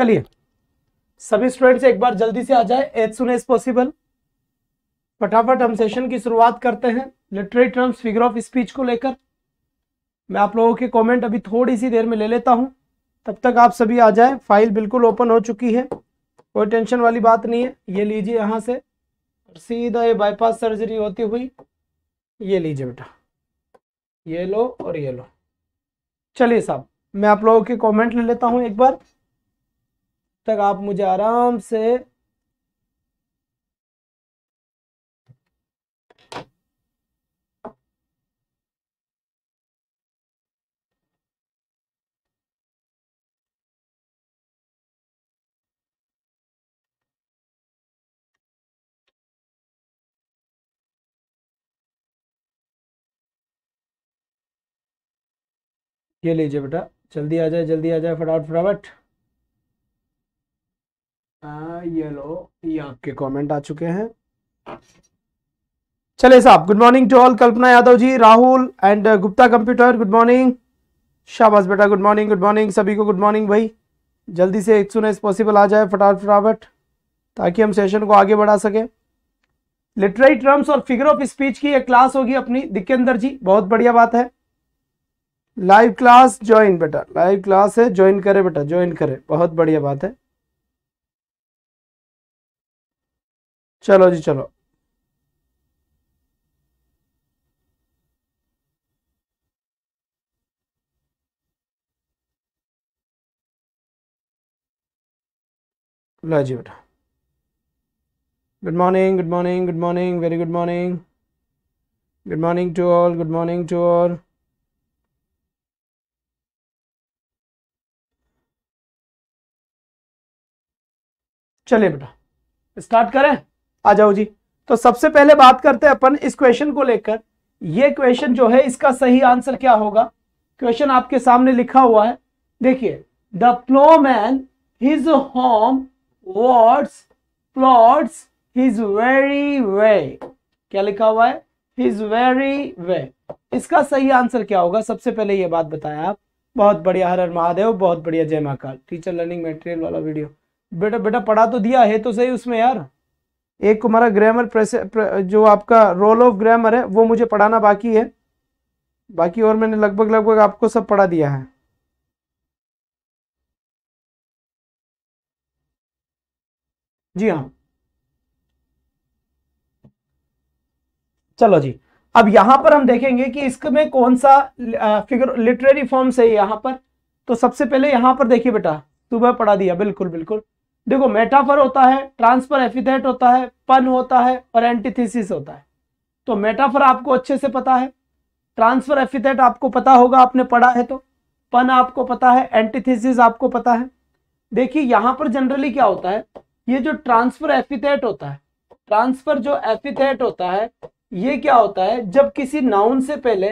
चलिए सभी स्टूडेंट्स एक बार जल्दी से आ जाए एज सुन एज पॉसिबल फटाफट हम सेशन की शुरुआत करते हैं literary terms figure of speech को लेकर मैं आप लोगों के कमेंट अभी थोड़ी सी देर में ले लेता हूं तब तक आप सभी आ जाए फाइल बिल्कुल ओपन हो चुकी है कोई टेंशन वाली बात नहीं है ये लीजिए यहाँ से सीधा ये बाईपास सर्जरी होती हुई ये लीजिए बेटा ये लो और ये लो चलिए साहब मैं आप लोगों के कमेंट ले लेता हूं एक बार तक आप मुझे आराम से ये लीजिए बेटा जल्दी आ जाए जल्दी आ जाए फटाफट फटाफट हाँ, ये लो ये आपके कमेंट आ चुके हैं चले साहब good morning to all Kalpana Yadav ji Rahul and uh, Gupta computer good morning शाबाश बेटा गुड मॉर्निंग गुड मॉर्निंग सभी को गुड मॉर्निंग भाई जल्दी से एक सुन एज पॉसिबल आ जाए फटाफट फटाफट ताकि हम सेशन को आगे बढ़ा सके लिटरेरी टर्म्स और फिगर ऑफ स्पीच की एक क्लास होगी अपनी दिक्केंदर जी बहुत बढ़िया बात है लाइव क्लास ज्वाइन बेटा लाइव क्लास है ज्वाइन करे बेटा ज्वाइन करे बहुत बढ़िया बात है चलो जी चलो जी बेटा good morning good morning good morning very good morning good morning to all good morning to all चलिए बेटा स्टार्ट करें आ जाओ जी तो सबसे पहले बात करते हैं अपन इस क्वेश्चन को लेकर ये क्वेश्चन जो है इसका सही आंसर क्या होगा क्वेश्चन आपके सामने लिखा हुआ है देखिए the ploughman his homewards plods his weary way क्या लिखा हुआ है हिज वेरी वे इसका सही आंसर क्या होगा सबसे पहले ये बात बताया आप बहुत बढ़िया हर हर महादेव बहुत बढ़िया जय महाकाल टीचर लर्निंग मेटेरियल वाला वीडियो बेटा बेटा पढ़ा तो दिया है तो सही उसमें यार एक हमारा ग्रामर प्रेस जो आपका रोल ऑफ ग्रामर है वो मुझे पढ़ाना बाकी है बाकी और मैंने लगभग लगभग आपको सब पढ़ा दिया है जी हाँ चलो जी अब यहां पर हम देखेंगे कि इसमें कौन सा फिगर लिटरेरी फॉर्म्स है यहां पर तो सबसे पहले यहां पर देखिए बेटा सुबह पढ़ा दिया बिल्कुल बिल्कुल देखो मेटाफर होता है ट्रांसफर एफिथेट होता है पन होता है और एंटीथीसिस होता है तो मेटाफर आपको अच्छे से पता है ट्रांसफर एफिथेट आपको पता होगा आपने पढ़ा है तो पन आपको पता है एंटीथीसिस आपको पता है देखिए यहां पर जनरली क्या होता है ये जो ट्रांसफर एफिथेट होता है ट्रांसफर जो एफिथेट होता है ये क्या होता है जब किसी नाउन से पहले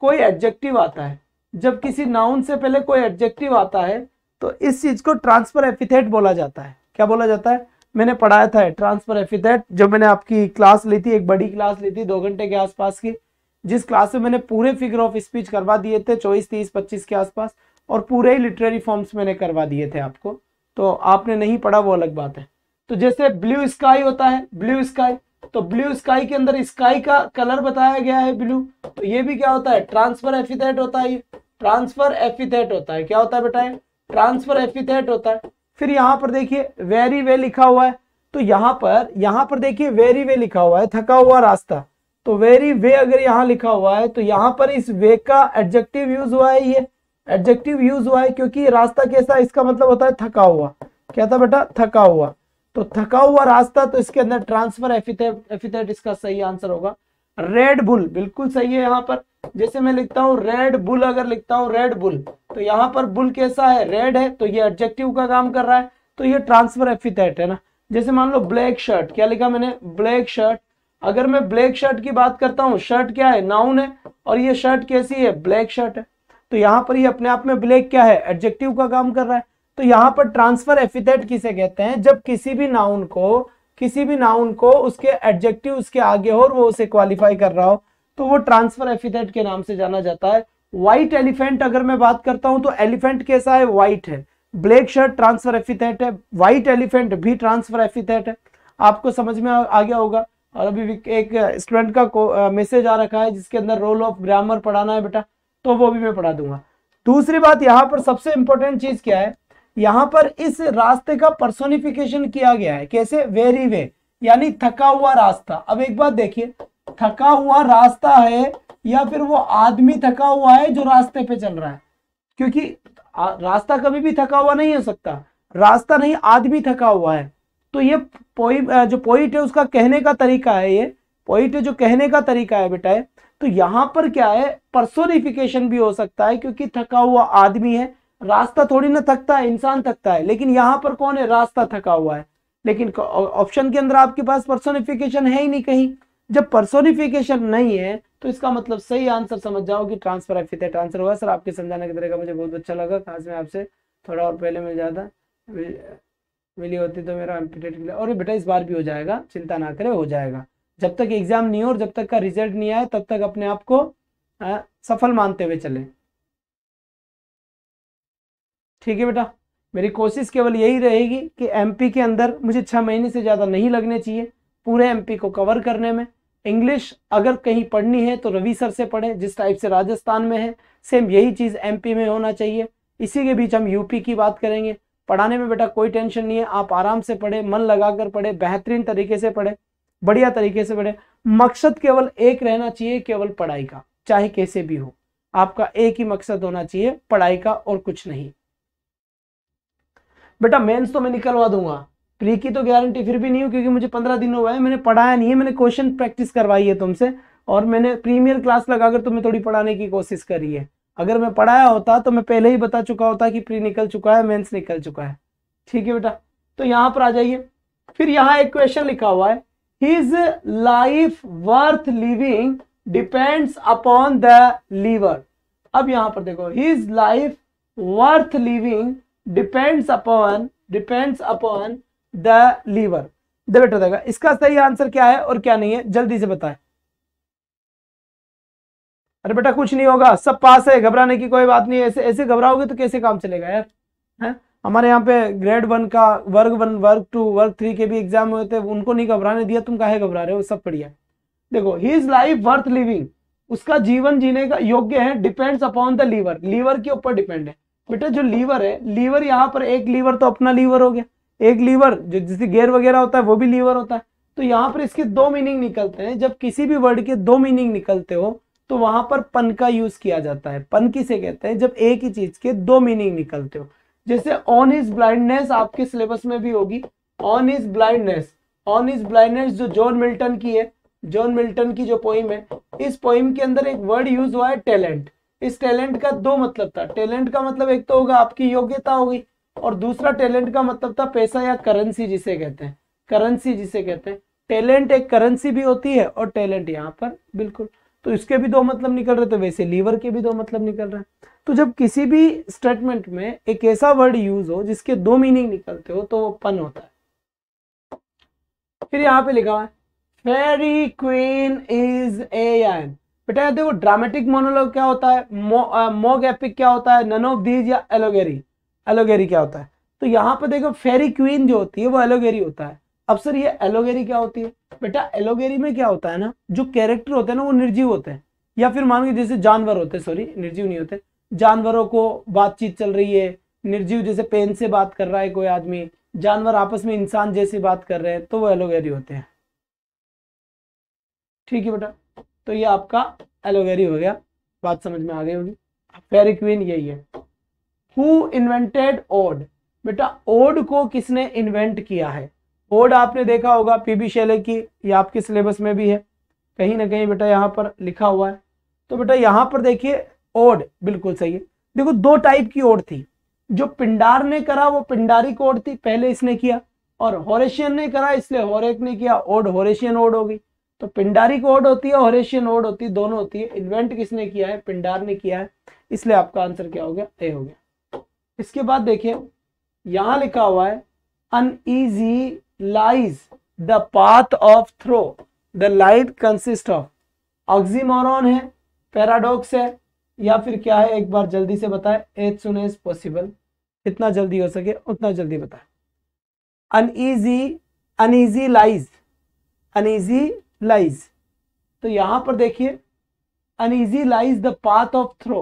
कोई एडजेक्टिव आता है जब किसी नाउन से पहले कोई एडजेक्टिव आता है तो इस चीज को ट्रांसफर एफिथेट बोला जाता है क्या बोला जाता है मैंने पढ़ाया था ट्रांसफर एफिथेट जब मैंने आपकी क्लास ली थी एक बड़ी क्लास ली थी दो घंटे के आसपास की जिस क्लास में मैंने पूरे फिगर ऑफ स्पीच करवा दिए थे चौबीस तीस पच्चीस के आसपास और पूरे ही लिटरेरी फॉर्म्स मैंने करवा दिए थे आपको तो आपने नहीं पढ़ा वो अलग बात है तो जैसे ब्लू स्काई होता है ब्लू स्काई तो ब्लू स्काई के अंदर स्काई का कलर बताया गया है ब्लू तो ये भी क्या होता है ट्रांसफर एफिथेट होता है ट्रांसफर एफिथेट होता है क्या होता है बेटा ट्रांसफर एफिथेट होता है फिर यहां पर देखिए वेरी वे लिखा हुआ है तो यहां पर यहां पर देखिए वेरी वे लिखा हुआ है थका हुआ रास्ता तो वेरी वे अगर यहां लिखा हुआ है तो यहां पर इस वे का एडजेक्टिव यूज हुआ है ये एडजेक्टिव यूज हुआ है क्योंकि रास्ता कैसा इसका मतलब होता है थका हुआ क्या था बेटा थका हुआ तो थका हुआ रास्ता तो इसके अंदर ट्रांसफर एफिथेट एफिथेट इसका सही आंसर होगा रेड बुल बिल्कुल सही है यहां पर जैसे मैं लिखता हूँ रेड बुल अगर लिखता हूँ रेड बुल तो यहाँ पर बुल कैसा है रेड है तो ये एडजेक्टिव का काम कर रहा है तो ये ट्रांसफर एफिथेट है ना जैसे मान लो ब्लैक शर्ट क्या लिखा मैंने ब्लैक शर्ट अगर मैं ब्लैक शर्ट की बात करता हूँ शर्ट क्या है नाउन है और ये शर्ट कैसी है ब्लैक शर्ट है तो यहाँ पर ये अपने आप में ब्लैक क्या है एडजेक्टिव का काम कर रहा है तो यहाँ पर ट्रांसफर एफिथेट किसे कहते हैं जब किसी भी नाउन को किसी भी नाउन को उसके एडजेक्टिव उसके आगे हो और वो उसे क्वालिफाई कर रहा हो तो वो ट्रांसफर एफिथेट के नाम से जाना जाता है व्हाइट एलिफेंट अगर मैं बात करता हूं तो एलिफेंट कैसा है व्हाइट है ब्लैक शर्ट ट्रांसफर एफिथेट है व्हाइट एलिफेंट भी ट्रांसफर एफिडेट है आपको समझ में आ गया होगा और अभी एक स्टूडेंट का मैसेज आ रखा है जिसके अंदर रोल ऑफ ग्रामर पढ़ाना है बेटा तो वो भी मैं पढ़ा दूंगा दूसरी बात यहाँ पर सबसे इंपॉर्टेंट चीज क्या है यहाँ पर इस रास्ते का पर्सोनिफिकेशन किया गया है कैसे वेरी वे यानी थका हुआ रास्ता अब एक बात देखिए थका हुआ रास्ता है या फिर वो आदमी थका हुआ है जो रास्ते पे चल रहा है क्योंकि रास्ता कभी भी थका हुआ नहीं हो सकता रास्ता नहीं आदमी थका हुआ है तो ये पॉइंट जो पॉइंट है उसका कहने का तरीका है ये पॉइंट जो कहने का तरीका है बेटा है तो यहाँ पर क्या है परसोनिफिकेशन भी हो सकता है क्योंकि थका हुआ आदमी है रास्ता थोड़ी ना थकता है इंसान थकता है लेकिन यहां पर कौन है रास्ता थका हुआ है लेकिन ऑप्शन के अंदर आपके पास पर्सोनिफिकेशन है ही नहीं कहीं जब पर्सोनिफिकेशन नहीं है तो इसका मतलब सही आंसर समझ जाओ कि ट्रांसफर एफिथेट ट्रांसफर हुआ सर आपके समझाने का तरीका मुझे बहुत अच्छा लगा खास में आपसे थोड़ा और पहले मिल जाता मिली होती तो मेरा एम्पिटेट और बेटा इस बार भी हो जाएगा चिंता ना करे हो जाएगा जब तक एग्जाम नहीं हो और जब तक का रिजल्ट नहीं आए तब तक अपने आप को सफल मानते हुए चले ठीक है बेटा मेरी कोशिश केवल यही रहेगी कि एमपी के अंदर मुझे छह महीने से ज़्यादा नहीं लगने चाहिए पूरे एमपी को कवर करने में इंग्लिश अगर कहीं पढ़नी है तो रवि सर से पढ़ें जिस टाइप से राजस्थान में है सेम यही चीज़ एमपी में होना चाहिए इसी के बीच हम यूपी की बात करेंगे पढ़ाने में बेटा कोई टेंशन नहीं है आप आराम से पढ़े मन लगाकर पढ़े बेहतरीन तरीके से पढ़े बढ़िया तरीके से पढ़े मकसद केवल एक रहना चाहिए केवल पढ़ाई का चाहे कैसे भी हो आपका एक ही मकसद होना चाहिए पढ़ाई का और कुछ नहीं बेटा मेंस तो मैं निकलवा दूंगा प्री की तो गारंटी फिर भी नहीं हो क्योंकि मुझे पंद्रह दिन हुआ है मैंने पढ़ाया नहीं है मैंने क्वेश्चन प्रैक्टिस करवाई है तुमसे और मैंने प्रीमियर क्लास लगाकर तुम्हें थोड़ी पढ़ाने की कोशिश करी है अगर मैं पढ़ाया होता तो मैं पहले ही बता चुका होता कि प्री निकल चुका है मेंस निकल चुका है ठीक है बेटा तो यहाँ पर आ जाइए फिर यहाँ एक क्वेश्चन लिखा हुआ है his life worth living depends upon the lever अब यहां पर देखो his life worth living depends upon depends upon the lever the बेटा देगा इसका सही आंसर क्या है और क्या नहीं है जल्दी से बताए अरे बेटा कुछ नहीं होगा सब पास है घबराने की कोई बात नहीं है ऐसे ऐसे घबराओगे तो कैसे काम चलेगा यार है हमारे यहाँ पे ग्रेड वन का वर्ग वन वर्ग टू वर्ग थ्री के भी एग्जाम हुए थे उनको नहीं घबराने दिया तुम काहे घबरा रहे हो सब बढ़िया देखो he is life worth living उसका जीवन जीने का योग्य है depends upon the lever lever के ऊपर डिपेंड है बेटा जो लीवर है लीवर यहाँ पर एक लीवर तो अपना लीवर हो गया एक लीवर जो जैसे गेयर वगैरह होता है वो भी लीवर होता है तो यहाँ पर इसके दो मीनिंग निकलते हैं जब किसी भी वर्ड के दो मीनिंग निकलते हो तो वहां पर पन का यूज किया जाता है पन किसे कहते हैं जब एक ही चीज के दो मीनिंग निकलते हो जैसे ऑन इज ब्लाइंडनेस आपके सिलेबस में भी होगी on his blindness on his blindness जो जॉन मिल्टन की है जॉन मिल्टन की जो पोइम है इस पोइम के अंदर एक वर्ड यूज हुआ है टैलेंट इस टैलेंट का दो मतलब था टैलेंट का मतलब एक तो होगा आपकी योग्यता होगी और दूसरा टैलेंट का मतलब था पैसा या करेंसी जिसे कहते हैं करेंसी जिसे कहते हैं टैलेंट एक करेंसी भी होती है और टैलेंट यहाँ पर बिल्कुल तो इसके भी दो मतलब निकल रहे थे तो वैसे लीवर के भी दो मतलब निकल रहे हैं तो जब किसी भी स्टेटमेंट में एक ऐसा वर्ड यूज हो जिसके दो मीनिंग निकलते हो तो वो पन होता है फिर यहाँ पे लिखा हुआ है fairy queen is a an बेटा देखो ड्रामेटिक मोनोलॉग क्या होता है मोग एपिक uh, क्या होता है नन ऑफ दीज या एलोगेरी एलोगेरी क्या होता है तो यहाँ पे देखो फेरी क्वीन जो होती है वो एलोगेरी होता है अब सर ये एलोगेरी क्या होती है बेटा एलोगेरी में क्या होता है ना जो कैरेक्टर होते हैं ना वो निर्जीव होते हैं या फिर मान लीजिए जैसे जानवर होते हैं सॉरी निर्जीव नहीं होते जानवरों को बातचीत चल रही है निर्जीव जैसे पेन से बात कर रहा है कोई आदमी जानवर आपस में इंसान जैसे बात कर रहे हैं तो वो एलोगेरी होते हैं ठीक है बेटा तो ये आपका एलोगेरी हो गया बात समझ में आ गई होगी फेरी क्वीन यही है हु इन्वेंटेड ओड बेटा ओड को किसने इन्वेंट किया है ओड आपने देखा होगा पीबी शेले की ये आपके सिलेबस में भी है कहीं ना कहीं बेटा यहाँ पर लिखा हुआ है तो बेटा यहाँ पर देखिए ओड बिल्कुल सही है देखो दो टाइप की ओड थी जो पिंडार ने करा वो पिंडारी कोड थी पहले इसने किया और हॉरेशियन ने करा इसलिए होरेक ने किया ओड होरेशियन ओड हो गई तो पिंडारी कोड होती है होरेशियन ओड होती है दोनों होती है इन्वेंट किसने किया है पिंडार ने किया है इसलिए आपका आंसर क्या हो गया ए हो गया इसके बाद देखें यहां लिखा हुआ है easy lies the path of throw the light consist of oxymoron है पैराडॉक्स है या फिर क्या है एक बार जल्दी से बताएं एज सुन एज पॉसिबल इतना जल्दी हो सके उतना जल्दी बताएं uneasy easy lies easy lies तो यहां पर देखिए easy lies the path of throw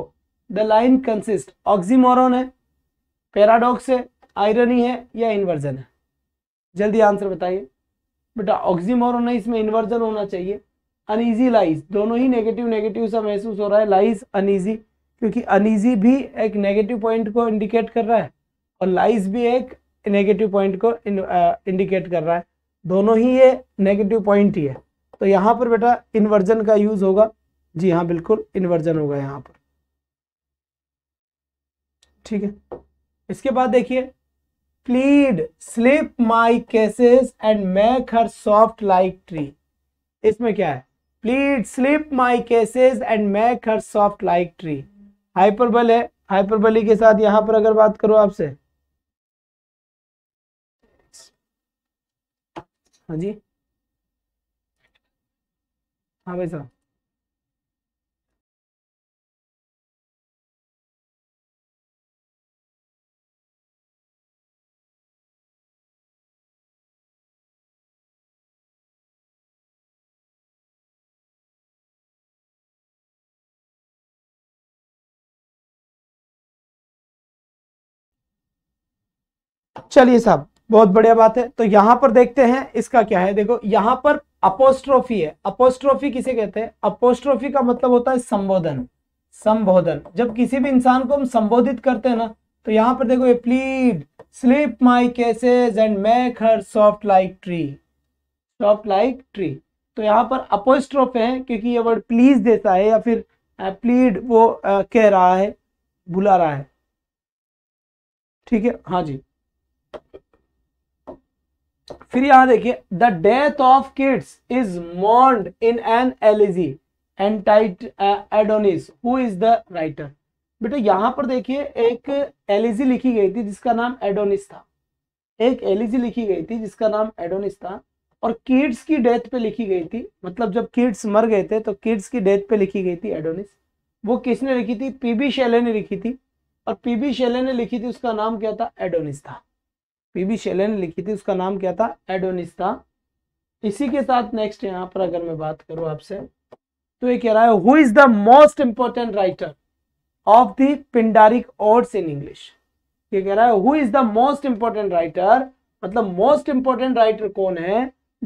the line consist oxymoron है पैराडॉक्स है आयरनी है या इन्वर्जन है जल्दी आंसर बताइए बेटा ऑक्सीमोरन है इसमें इन्वर्जन होना चाहिए अनईजी लाइज दोनों ही नेगेटिव नेगेटिव सा महसूस हो रहा है लाइज अनईजी क्योंकि अनईजी भी एक नेगेटिव पॉइंट को इंडिकेट कर रहा है और लाइज भी एक नेगेटिव पॉइंट को इंडिकेट uh, कर रहा है दोनों ही ये नेगेटिव पॉइंट ही है तो यहाँ पर बेटा इन्वर्जन का यूज होगा जी हाँ बिल्कुल इन्वर्जन होगा यहाँ पर ठीक है इसके बाद देखिए plead slip my cases and make her soft like tree इसमें क्या है plead slip my cases and make her soft like tree hyperbole है हाइपरबली के साथ यहां पर अगर बात करो आपसे हाँ जी हाँ भाई साहब चलिए साहब बहुत बढ़िया बात है तो यहां पर देखते हैं इसका क्या है देखो यहां पर अपोस्ट्रोफी है अपोस्ट्रोफी किसे कहते हैं अपोस्ट्रोफी का मतलब होता है संबोधन संबोधन जब किसी भी इंसान को हम संबोधित करते हैं ना तो यहां पर देखो ये plead sleep my cases and make her soft like tree soft like tree तो यहाँ पर अपोस्ट्रोफ है क्योंकि ये वर्ड प्लीज देता है या फिर प्लीड वो कह रहा है बुला रहा है ठीक है हाँ जी फिर यहां देखिए the death of Keats is mourned in an elegy and tight Adonis who is the writer बेटा यहां पर देखिए एक एलिजी लिखी गई थी जिसका नाम एडोनिस था एक एलिजी लिखी गई थी जिसका नाम एडोनिस था और किड्स की डेथ पे लिखी गई थी मतलब जब किड्स मर गए थे तो किड्स की डेथ पे लिखी गई थी एडोनिस वो किसने लिखी थी पीबी शैले ने लिखी थी और पीबी शैले ने लिखी थी उसका नाम क्या था एडोनिस था पीबी शैले ने लिखी थी उसका नाम क्या था था इसी के साथ नेक्स्ट यहाँ पर अगर मैं बात करूं आपसे तो ये कह रहा है who is the most important writer of the Pindaric odes in English ये कह रहा है who is the most important writer मतलब मोस्ट इंपॉर्टेंट राइटर कौन है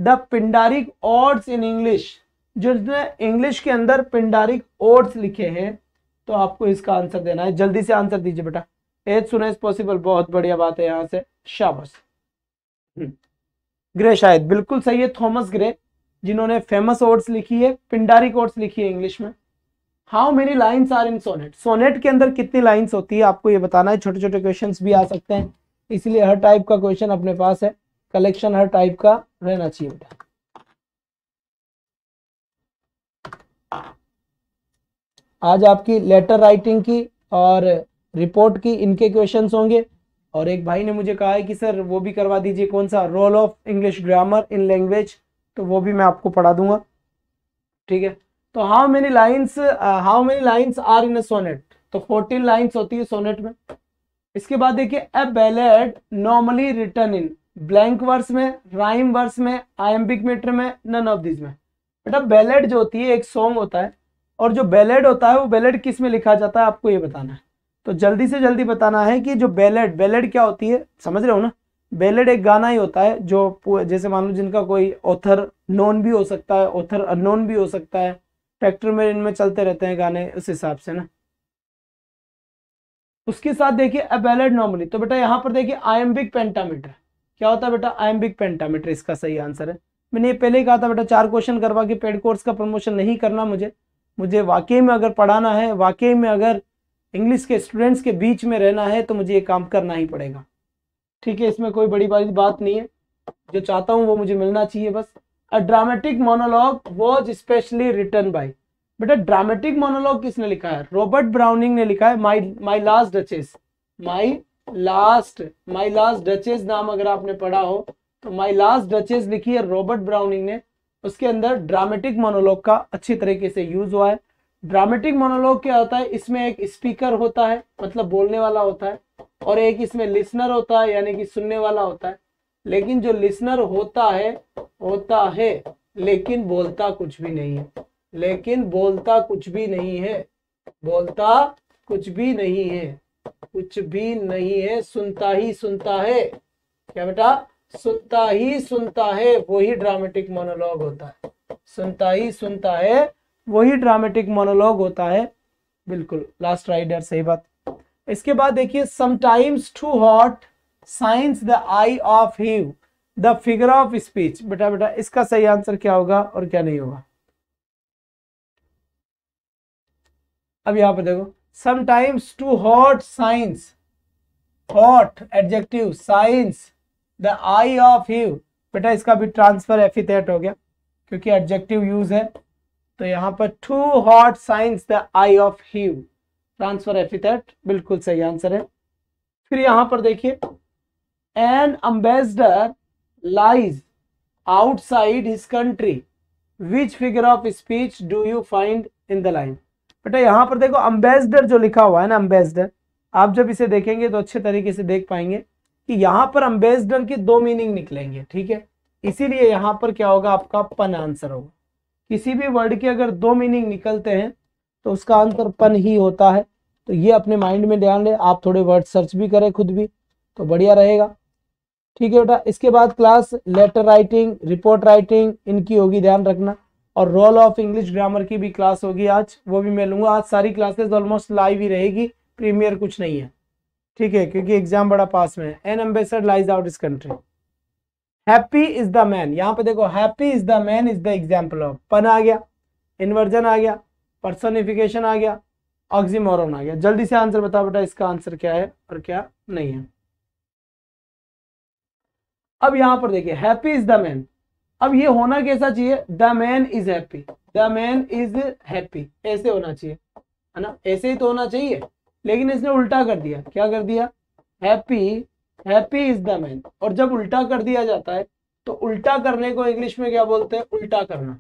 the Pindaric odes in English जिसने इंग्लिश के अंदर पिंडारिक ओड्स लिखे हैं तो आपको इसका आंसर देना है जल्दी से आंसर दीजिए बेटा एज सुना इज पॉसिबल बहुत बढ़िया बात है यहाँ से शाबाश हम्म। ग्रे शायद बिल्कुल सही है थॉमस ग्रे जिन्होंने फेमस ओड्स लिखी है पिंडारी कोड्स लिखी है इंग्लिश में how many lines are in sonnet sonnet के अंदर कितनी लाइन्स होती है आपको ये बताना है छोटे छोटे क्वेश्चन भी आ सकते हैं इसलिए हर टाइप का क्वेश्चन अपने पास है कलेक्शन हर टाइप का रहना चाहिए बेटा आज आपकी लेटर राइटिंग की और रिपोर्ट की इनके क्वेश्चन होंगे और एक भाई ने मुझे कहा है कि सर वो भी करवा दीजिए कौन सा role of English grammar in language तो वो भी मैं आपको पढ़ा दूंगा ठीक है तो how many lines how many lines are in a sonnet तो फोर्टीन लाइन्स होती है सोनेट में इसके बाद देखिए a ballad normally written in blank verse में राइम वर्स में आयम्बिक मीटर में नन ऑफ दिस में बेटा बैलेट जो होती है एक सॉन्ग होता है और जो बैलेट होता है वो बैलेट किस में लिखा जाता है आपको ये बताना है तो जल्दी से जल्दी बताना है कि जो बैलेड बैलेड क्या होती है समझ रहे हो ना बैलेड एक गाना ही होता है जो जैसे मान लो जिनका कोई ऑथर नॉन भी हो सकता है ऑथर अननोन भी हो सकता है ट्रैक्टर में इनमें चलते रहते हैं गाने उस हिसाब से ना उसके साथ देखिए अ बैलेड नॉर्मली तो बेटा यहाँ पर देखिए आयम्बिक पेंटामीटर क्या होता है बेटा आयम्बिक पेंटामीटर इसका सही आंसर है मैंने ये पहले ही कहा था बेटा चार क्वेश्चन करवा के पेड कोर्स का प्रमोशन नहीं करना मुझे मुझे वाकई में अगर पढ़ाना है वाकई में अगर इंग्लिश के स्टूडेंट्स के बीच में रहना है तो मुझे ये काम करना ही पड़ेगा ठीक है इसमें कोई बड़ी बड़ी बात नहीं है जो चाहता हूँ वो मुझे मिलना चाहिए बस a dramatic monologue was specially written by बेटा ड्रामेटिक मोनोलॉग किसने लिखा है रॉबर्ट ब्राउनिंग ने लिखा है my my last duchess my last my last duchess नाम अगर आपने पढ़ा हो तो माई लास्ट डचेस लिखी है रॉबर्ट ब्राउनिंग ने उसके अंदर ड्रामेटिक मोनोलॉग का अच्छी तरीके से यूज हुआ है ड्रामेटिक मोनोलॉग क्या होता है इसमें एक स्पीकर होता है मतलब बोलने वाला होता है और एक इसमें लिसनर होता है यानी कि सुनने वाला होता है लेकिन जो लिसनर होता है होता है लेकिन बोलता कुछ भी नहीं है लेकिन बोलता कुछ भी नहीं है बोलता कुछ भी नहीं है कुछ भी नहीं है सुनता ही सुनता है क्या बेटा सुनता ही सुनता है वही ड्रामेटिक मोनोलॉग होता है सुनता ही सुनता है वही ड्रामेटिक मोनोलॉग होता है बिल्कुल लास्ट राइडर सही बात इसके बाद देखिए sometimes too hot shines the eye of heaven the figure of speech बेटा बेटा इसका सही आंसर क्या होगा और क्या नहीं होगा अब यहां पर देखो sometimes too hot shines hot adjective shines the eye of heaven बेटा इसका भी ट्रांसफर एफिथेट हो गया क्योंकि एडजेक्टिव यूज है तो यहाँ पर too hot shines the eye of heaven transfer epithet बिल्कुल सही आंसर है फिर यहां पर देखिए an ambassador lies outside his country which figure of speech do you find in the line बेटा यहां पर देखो अम्बेसडर जो लिखा हुआ है ना अम्बेसडर आप जब इसे देखेंगे तो अच्छे तरीके से देख पाएंगे कि यहां पर अम्बेसडर के दो मीनिंग निकलेंगे ठीक है इसीलिए यहां पर क्या होगा आपका पन आंसर होगा किसी भी वर्ड के अगर दो मीनिंग निकलते हैं तो उसका आंसर पन ही होता है तो ये अपने माइंड में ध्यान रहे आप थोड़े वर्ड सर्च भी करें खुद भी तो बढ़िया रहेगा ठीक है बेटा इसके बाद class letter writing report writing इनकी होगी ध्यान रखना और रोल ऑफ इंग्लिश ग्रामर की भी क्लास होगी आज वो भी मैं लूंगा आज सारी क्लासेस ऑलमोस्ट लाइव ही रहेगी प्रीमियर कुछ नहीं है ठीक है क्योंकि एग्जाम बड़ा पास में है an ambassador lies out his country happy is the man यहां पे देखो happy is the man is the example of pun आ गया इन्वर्जन आ गया पर्सनिफिकेशन आ गया ऑक्सीमोरन आ गया जल्दी से आंसर बताओ बेटा इसका आंसर क्या है और क्या नहीं है अब यहां पर देखिए हैप्पी इज द मैन अब ये होना कैसा चाहिए the man is happy the man is happy ऐसे होना चाहिए है ना ऐसे ही तो होना चाहिए लेकिन इसने उल्टा कर दिया क्या कर दिया happy happy is the man और जब उल्टा कर दिया जाता है तो उल्टा करने को इंग्लिश में क्या बोलते हैं उल्टा करना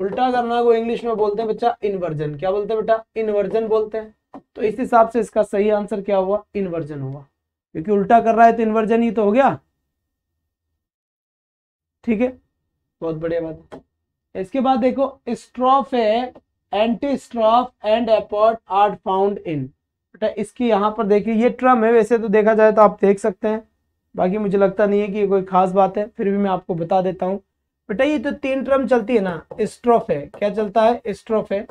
उल्टा करना को इंग्लिश में बोलते हैं बच्चा इन्वर्जन क्या बोलते हैं बेटा इन्वर्जन बोलते हैं तो इस हिसाब से इसका सही आंसर क्या हुआ इन्वर्जन हुआ क्योंकि उल्टा कर रहा है तो इन्वर्जन ही तो हो गया ठीक है बहुत बढ़िया बात है इसके बाद देखो स्ट्रॉफ है antistrophe and epode are found in बेटा इसकी यहाँ पर देखिए ये ट्रम है वैसे तो देखा जाए तो आप देख सकते हैं बाकी मुझे लगता नहीं है कि ये कोई खास बात है फिर भी मैं आपको बता देता हूँ बेटा ये तो तीन ट्रम चलती है ना स्ट्रोफ है क्या चलता है स्ट्रोफ है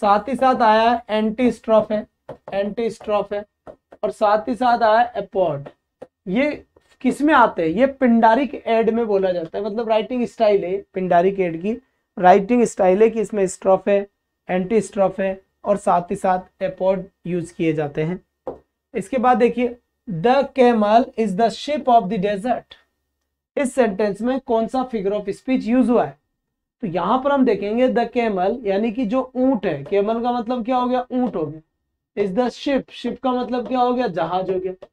साथ ही साथ आया है एंटी स्ट्रोफ है एंटी स्ट्रोफ है और साथ ही साथ आया एपोर्ड ये किस में आते हैं ये पिंडारिक एड में बोला जाता है मतलब राइटिंग स्टाइल है पिंडारिक एड की राइटिंग स्टाइल है कि इसमें स्ट्रॉफ है एंटी स्ट्रॉफ है और साथ ही साथ एपोर्ड यूज किए जाते हैं इसके बाद देखिए the camel is the ship of the desert इस सेंटेंस में कौन सा फिगर ऑफ स्पीच यूज हुआ है तो यहां पर हम देखेंगे द कैमल यानी कि जो ऊंट है कैमल का मतलब क्या हो गया ऊंट हो गया इज द शिप शिप का मतलब क्या हो गया जहाज हो गया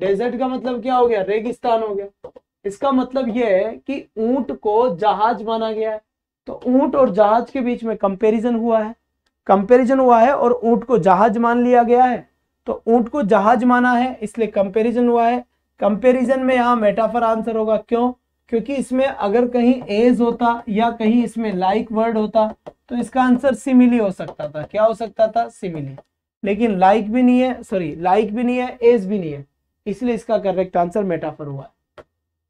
डेजर्ट का मतलब क्या हो गया रेगिस्तान हो गया इसका मतलब यह है कि ऊंट को जहाज माना गया है तो ऊंट और जहाज के बीच में कंपेरिजन हुआ है कंपैरिजन हुआ है और ऊंट को जहाज मान लिया गया है तो ऊंट को जहाज माना है इसलिए कंपैरिजन हुआ है कंपैरिजन में यहाँ मेटाफर आंसर होगा क्यों क्योंकि इसमें अगर कहीं एज होता या कहीं इसमें लाइक like वर्ड होता तो इसका आंसर सिमिली हो सकता था क्या हो सकता था सिमिली लेकिन लाइक like भी नहीं है सॉरी लाइक like भी नहीं है एज भी नहीं है इसलिए इसका करेक्ट आंसर मेटाफर हुआ है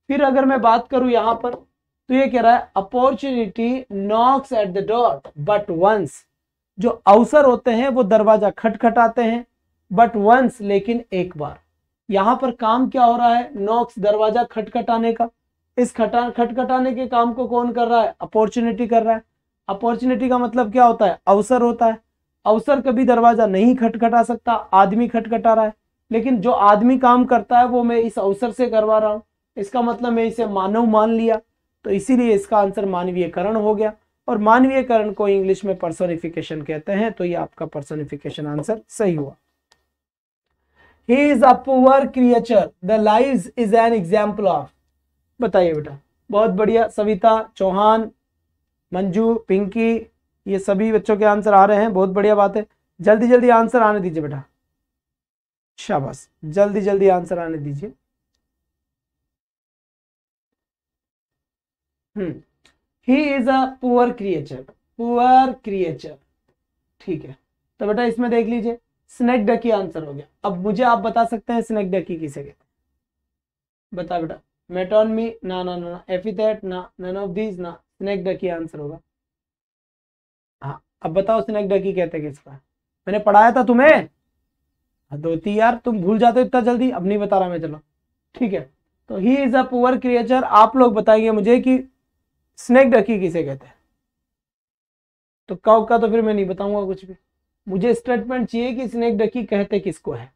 फिर अगर मैं बात करूं यहां पर तो ये कह रहा है opportunity knocks at the door but once जो अवसर होते हैं वो दरवाजा खटखटाते हैं बट वंस लेकिन एक बार यहां पर काम क्या हो रहा है नॉक्स दरवाजा खटखटाने का इस खटा खटखटाने के काम को कौन कर रहा है अपॉर्चुनिटी कर रहा है अपॉर्चुनिटी का मतलब क्या होता है अवसर होता है अवसर कभी दरवाजा नहीं खटखटा सकता आदमी खटखटा रहा है लेकिन जो आदमी काम करता है वो मैं इस अवसर से करवा रहा हूं इसका मतलब मैं इसे मानव मान लिया तो इसीलिए इसका आंसर मानवीयकरण हो गया और मानवीयकरण को इंग्लिश में पर्सोनिफिकेशन कहते हैं तो ये आपका पर्सोनिफिकेशन आंसर सही हुआ He is a poor creature. The lives is an example of. बताइए बेटा बहुत बढ़िया सविता चौहान मंजू पिंकी ये सभी बच्चों के आंसर आ रहे हैं बहुत बढ़िया बात है जल्दी जल्दी आंसर आने दीजिए बेटा शाबाश जल्दी जल्दी आंसर आने दीजिए hmm he is a poor creature poor creature ठीक है तो बेटा इसमें देख लीजिए स्नेक डकी आंसर हो गया अब मुझे आप बता सकते हैं स्नेक डकी किसे कहते हैं बता बेटा मेटॉन मी ना ना ना एफिथेट ना नन ऑफ दीज ना स्नेक डकी आंसर होगा हाँ अब बताओ स्नेक डकी कहते किसका मैंने पढ़ाया था तुम्हें धोती हाँ, यार तुम भूल जाते हो इतना जल्दी अब नहीं बता रहा मैं चलो ठीक है तो he is a poor creature आप लोग बताइए मुझे कि स्नेक डकी किसे कहते हैं तो काउ का तो फिर मैं नहीं बताऊंगा कुछ भी मुझे स्टेटमेंट चाहिए कि स्नेक डकी कहते किसको है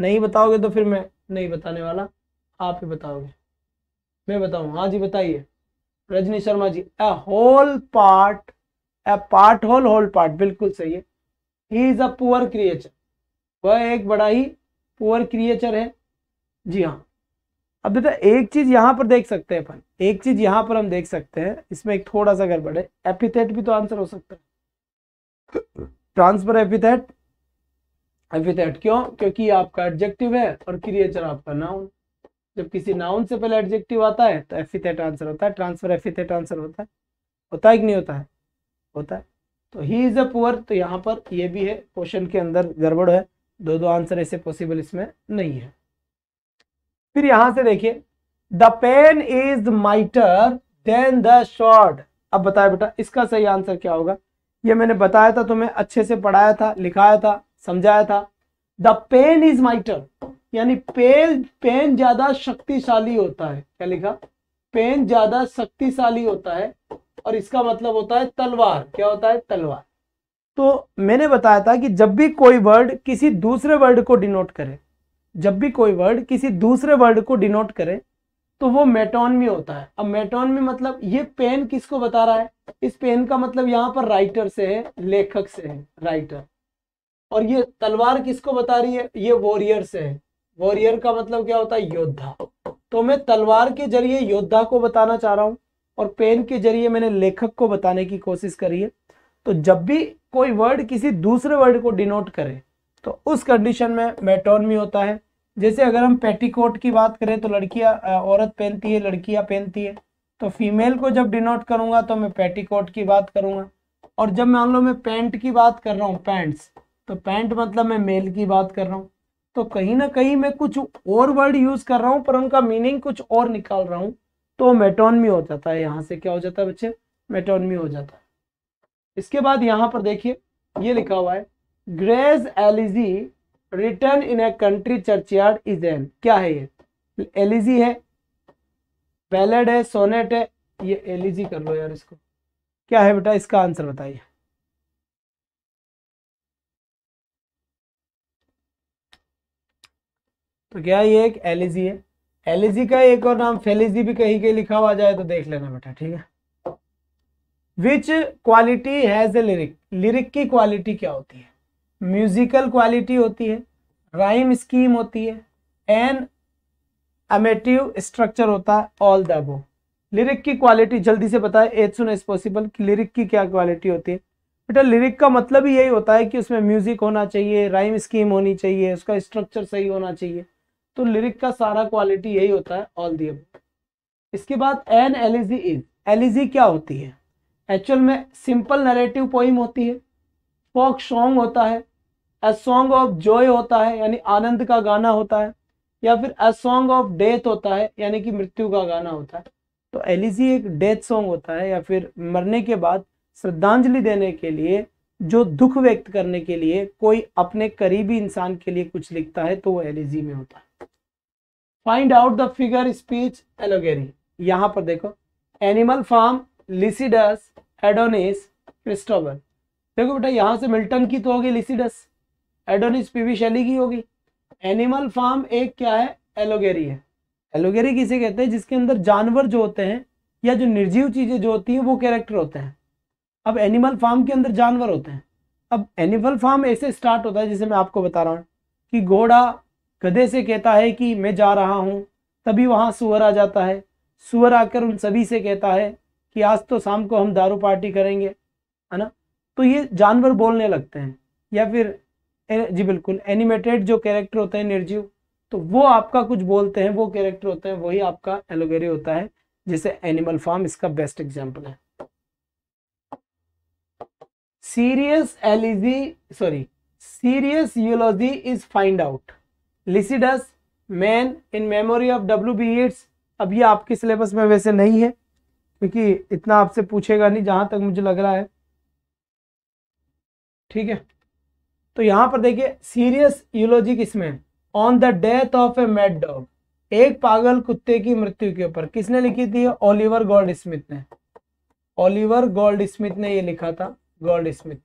नहीं बताओगे तो फिर मैं नहीं बताने वाला आप ही बताओगे मैं बताऊंगा हाँ जी बताइए Rajni Sharma ji a whole part a part whole whole part बिल्कुल सही है he is a poor creature वह एक बड़ा ही पुअर क्रिएचर है जी हाँ अब बेटा एक चीज यहाँ पर देख सकते हैं अपन एक चीज यहाँ पर हम देख सकते हैं इसमें एक थोड़ा सा गड़बड़ है एपिथेट भी तो आंसर हो सकता है ट्रांसफर एपिथेट एपिथेट क्यों क्योंकि आपका एडजेक्टिव है और क्रिएचर आपका नाउन जब किसी नाउन से पहले एडजेक्टिव आता है तो एफिथेट आंसर होता है ट्रांसफर एफिथेट आंसर होता है होता है कि नहीं होता है होता है तो ही इज अ पुअर तो यहाँ पर ये भी है क्वेश्चन के अंदर गड़बड़ है दो दो आंसर ऐसे पॉसिबल इसमें नहीं है फिर यहां से देखिए the pen is mightier than the sword अब बताया बेटा इसका सही आंसर क्या होगा ये मैंने बताया था तुम्हें अच्छे से पढ़ाया था लिखाया था समझाया था द पेन इज माइटर यानी पेन पेन ज्यादा शक्तिशाली होता है क्या लिखा पेन ज्यादा शक्तिशाली होता है और इसका मतलब होता है तलवार क्या होता है तलवार तो मैंने बताया था कि जब भी कोई वर्ड किसी दूसरे वर्ड को डिनोट करे जब भी कोई वर्ड किसी दूसरे वर्ड को डिनोट करे तो वो मेटोन में होता है अब मेटोन में मतलब ये पेन किसको बता रहा है इस पेन का मतलब यहाँ पर राइटर से है लेखक से है राइटर और ये तलवार किसको बता रही है ये वॉरियर से है वॉरियर का मतलब क्या होता है योद्धा तो मैं तलवार के जरिए योद्धा को बताना चाह रहा हूँ और पेन के जरिए मैंने लेखक को बताने की कोशिश करी है तो जब भी कोई वर्ड किसी दूसरे वर्ड को डिनोट करे तो उस कंडीशन में मेटोनमी होता है जैसे अगर हम पेटीकोट की बात करें तो लड़कियां औरत पहनती है लड़कियां पहनती है तो फीमेल को जब डिनोट करूंगा तो मैं पेटीकोट की बात करूंगा और जब मान लो मैं पैंट की बात कर रहा हूँ पैंट्स तो पैंट मतलब मैं मेल की बात कर रहा हूँ तो कहीं ना कहीं मैं कुछ और वर्ड यूज कर रहा हूँ पर उनका मीनिंग कुछ और निकाल रहा हूँ तो मेटोनमी हो जाता है यहाँ से क्या हो जाता है बच्चे मेटोनमी हो जाता है इसके बाद यहाँ पर देखिए ये लिखा हुआ है Gray's elegy written in a country churchyard is an क्या है ये एलिजी है बैलेड है सोनेट है ये एलिजी कर लो यार इसको क्या है बेटा इसका आंसर बताइए तो क्या ये एक एलिजी है एलिजी का एक और नाम फेलिजी भी कहीं के लिखा हुआ जाए तो देख लेना बेटा ठीक है which quality has a lyric lyric की क्वालिटी क्या होती है म्यूजिकल क्वालिटी होती है राइम स्कीम होती है एन अमेटिव स्ट्रक्चर होता है ऑल द अबो लिरिक की क्वालिटी जल्दी से बताए एज सुन एज पॉसिबल कि लिरिक की क्या क्वालिटी होती है बेटा लिरिक का मतलब ही यही होता है कि उसमें म्यूजिक होना चाहिए राइम स्कीम होनी चाहिए उसका स्ट्रक्चर सही होना चाहिए तो लिरिक का सारा क्वालिटी यही होता है ऑल दी इसके बाद एन एलिजी इज एलिजी क्या होती है एक्चुअल में सिंपल नरेटिव पोइम होती है फोक सॉन्ग होता है अ सॉन्ग ऑफ जॉय होता है यानी आनंद का गाना होता है या फिर अ सॉन्ग ऑफ डेथ होता है यानी कि मृत्यु का गाना होता है तो एलिजी एक डेथ सॉन्ग होता है या फिर मरने के बाद श्रद्धांजलि देने के लिए जो दुख व्यक्त करने के लिए कोई अपने करीबी इंसान के लिए कुछ लिखता है तो वो एलिजी में होता है find out the figure speech allegory यहाँ पर देखो Animal Farm Lycidas Adonis Christabel देखो बेटा यहाँ से मिल्टन की तो होगी लिसिडस एडोनिस पीवी शैली की होगी एनिमल फार्म एक क्या है एलोगेरी है एलोगेरी किसे कहते हैं जिसके अंदर जानवर जो होते हैं या जो निर्जीव चीजें जो होती हैं वो कैरेक्टर होते हैं अब एनिमल फार्म के अंदर जानवर होते हैं अब एनिमल फार्म ऐसे स्टार्ट होता है जैसे मैं आपको बता रहा हूँ कि घोड़ा गधे से कहता है कि मैं जा रहा हूँ तभी वहाँ सुअर आ जाता है सुअर आकर उन सभी से कहता है कि आज तो शाम को हम दारू पार्टी करेंगे है ना तो ये जानवर बोलने लगते हैं या फिर जी बिल्कुल एनिमेटेड जो कैरेक्टर होते हैं निर्जीव तो वो आपका कुछ बोलते हैं वो कैरेक्टर होते हैं वही आपका एलोगेरी होता है जैसे एनिमल फार्म इसका बेस्ट एग्जाम्पल है serious elegy sorry serious eulogy is find out Lycidas man in memory of W B Yeats अब ये आपके सिलेबस में वैसे नहीं है क्योंकि इतना आपसे पूछेगा नहीं जहां तक मुझे लग रहा है ठीक है तो यहां पर देखिए सीरियस यूलॉजिक इसमें on the death of a mad dog एक पागल कुत्ते की मृत्यु के ऊपर किसने लिखी थी ओलिवर गोल्ड स्मिथ ने ओलिवर गोल्ड स्मिथ ने ये लिखा था Goldsmith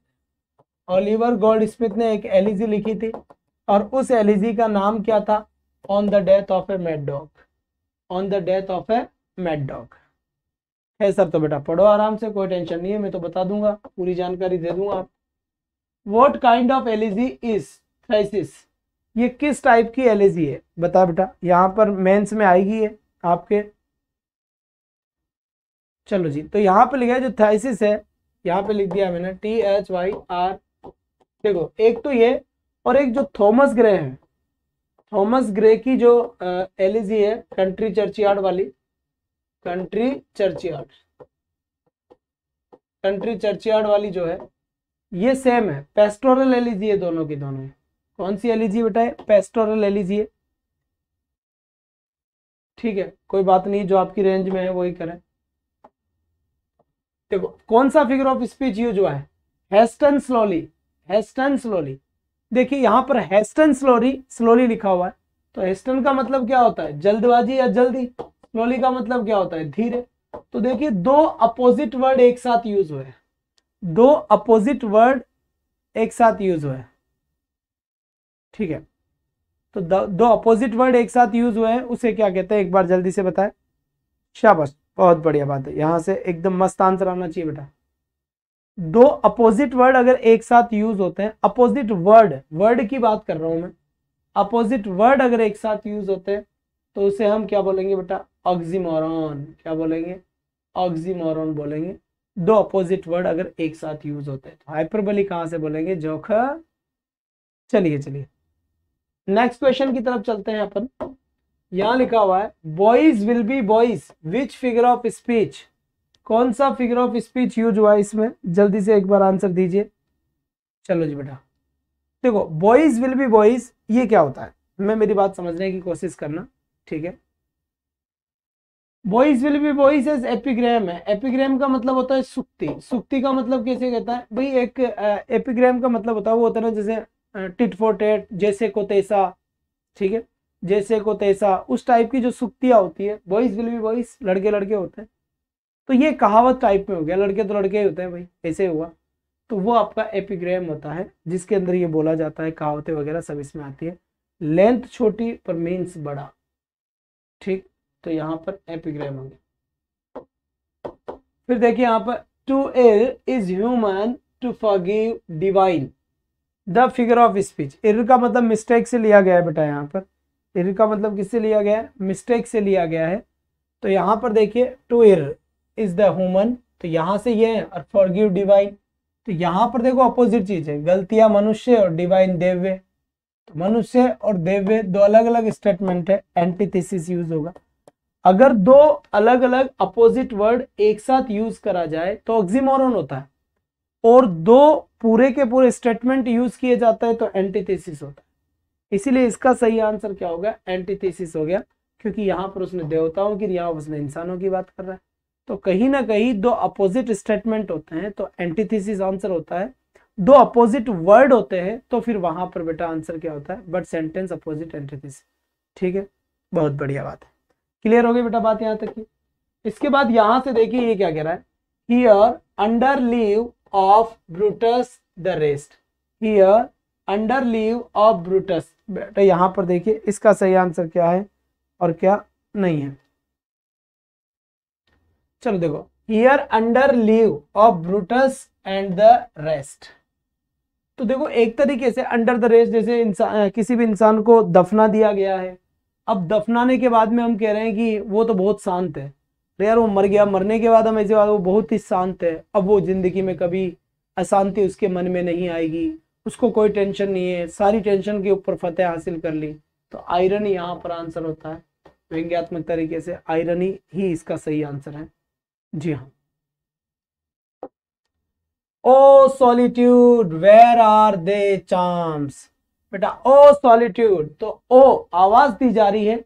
Oliver Goldsmith ने एक एलिजी लिखी थी और उस एलिजी का नाम क्या था on the death of a mad dog on the death of a mad dog है सर तो बेटा पढ़ो आराम से कोई टेंशन नहीं है मैं तो बता दूंगा पूरी जानकारी दे दूंगा आप what kind of elegy is Thyrsis ये किस टाइप की एलिजी है बता बेटा यहाँ पर मेंस में आएगी है आपके चलो जी तो यहाँ पे लिखा है जो थ्राइसिस है यहाँ पे लिख दिया मैंने टी एच वाई आर देखो एक तो ये और एक जो थॉमस ग्रे है थॉमस ग्रे की जो एलिजी है कंट्री चर्चियार्ड वाली कंट्री चर्चियार्ड कंट्री चर्चियार्ड वाली जो है ये सेम है पेस्टोरल एलिजी है दोनों की दोनों कौन सी एलिजी बेटा है पेस्टोरल एलिजी है ठीक है कोई बात नहीं जो आपकी रेंज में है वही करें देखो कौन सा फिगर ऑफ स्पीच यूज हुआ है हेस्टन स्लोली हेस्टन स्लोली देखिए यहां पर हेस्टन स्लोरी स्लोली लिखा हुआ है तो हेस्टन का मतलब क्या होता है जल्दबाजी या जल्दी स्लोली का मतलब क्या होता है धीरे तो देखिए दो अपोजिट वर्ड एक साथ यूज हुए हैं दो अपोजिट वर्ड एक साथ यूज हुए ठीक है तो दो अपोजिट वर्ड एक साथ यूज हुए हैं उसे क्या कहते हैं एक बार जल्दी से बताएं शाबाश बहुत बढ़िया बात है यहां से एकदम मस्त आंसर आना चाहिए बेटा दो अपोजिट वर्ड अगर एक साथ यूज होते हैं अपोजिट वर्ड वर्ड की बात कर रहा हूं मैं अपोजिट वर्ड अगर एक साथ यूज होते हैं तो उसे हम क्या बोलेंगे बेटा ऑक्सीमोरॉन क्या बोलेंगे ऑक्सीमोरॉन बोलेंगे दो अपोजिट वर्ड अगर एक साथ यूज होते हैं तो हाइपरबली कहां से बोलेंगे जोखा चलिए चलिए नेक्स्ट क्वेश्चन की तरफ चलते हैं अपन यहां लिखा हुआ है boys will be boys which figure of speech कौन सा फिगर ऑफ स्पीच यूज हुआ है इसमें जल्दी से एक बार आंसर दीजिए चलो जी बेटा देखो बॉयज विल बी बॉयज ये क्या होता है मैं मेरी बात समझने की कोशिश करना ठीक है boys will be boys as epigram है एपिग्राम का मतलब होता है सुक्ति सुक्ति का मतलब कैसे कहता है भाई एक एपिग्राम का मतलब होता है वो होता है ना जैसे टिट फॉर टेट जैसे को तैसा ठीक है जैसे को तैसा उस टाइप की जो सुक्तियाँ होती है बॉइस विल बी बॉइस लड़के लड़के होते हैं तो ये कहावत टाइप में हो गया लड़के तो लड़के ही होते हैं भाई ऐसे हुआ तो वो आपका एपिग्राम होता है जिसके अंदर ये बोला जाता है कहावतें वगैरह सब इसमें आती है लेंथ छोटी पर मीन्स बड़ा ठीक तो यहां पर एपिग्राम होंगे फिर देखिए यहां पर to err is human to forgive divine the figure of speech err का मतलब मिस्टेक से लिया गया है बेटा यहां पर इर का मतलब किससे लिया गया है मिस्टेक से लिया गया है तो यहां पर देखिए to err is the human तो यहां से ये और फॉरगिव डिवाइन तो यहां पर देखो अपोजिट चीज है गलतियां मनुष्य और डिवाइन देव्य तो मनुष्य और देव्य दो अलग अलग स्टेटमेंट है एंटीथिस यूज होगा अगर दो अलग अलग अपोजिट वर्ड एक साथ यूज करा जाए तो ऑक्सीमोरन होता है और दो पूरे के पूरे स्टेटमेंट यूज किए जाता है तो एंटीथेसिस होता है इसीलिए इसका सही आंसर क्या होगा एंटीथेसिस हो गया क्योंकि यहां पर उसने देवताओं की यहां उसने इंसानों की बात कर रहा है तो कहीं ना कहीं दो अपोजिट स्टेटमेंट होते हैं तो एंटीथेसिस आंसर होता है दो अपोजिट वर्ड होते हैं तो फिर वहां पर बेटा आंसर क्या होता है बट सेंटेंस अपोजिट एंटीथेसिस ठीक है बहुत बढ़िया बात है क्लियर हो गई बेटा बात यहां तक की इसके बाद यहां से देखिए ये क्या कह रहा है here under leave of Brutus the rest here under leave of Brutus बेटा यहां पर देखिए इसका सही आंसर क्या है और क्या नहीं है चलो देखो here under leave of Brutus and the rest तो देखो एक तरीके से अंडर द रेस्ट जैसे इंसान किसी भी इंसान को दफना दिया गया है अब दफनाने के बाद में हम कह रहे हैं कि वो तो बहुत शांत है यार वो मर गया मरने के बाद हम ऐसे वो बहुत ही शांत है अब वो ज़िंदगी में कभी अशांति उसके मन में नहीं आएगी उसको कोई टेंशन नहीं है सारी टेंशन के ऊपर फतेह हासिल कर ली तो आयरन यहाँ पर आंसर होता है व्यंग्यात्मक तरीके से आयरन ही इसका सही आंसर है जी हाँ O solitude where are the charms बेटा ओ सॉलिट्यूड तो ओ आवाज दी जा रही है